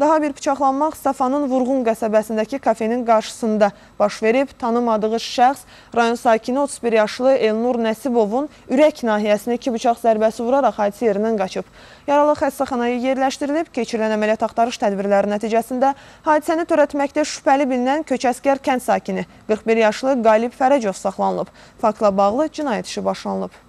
Daha bir bıçaqlanma Stafanın Vurğun qəsəbəsindəki kafenin qarşısında baş verib. Tanımadığı şəxs rayon sakini 31 yaşlı Elnur Nəsibovun ürək nahiyəsini iki bıçaq zərbəsi vuraraq hadisə yerindən qaçıb. Yaralı xəstəxanaya yerləşdirilib, keçirilən əməliyyat axtarış tədbirləri nəticəsində hadisəni törətməkdə şübhəli bilinən Köçəskər kənd sakini 41 yaşlı Qalib Fərəcov saxlanılıb. Faktla bağlı cinayət işi başlanılıb.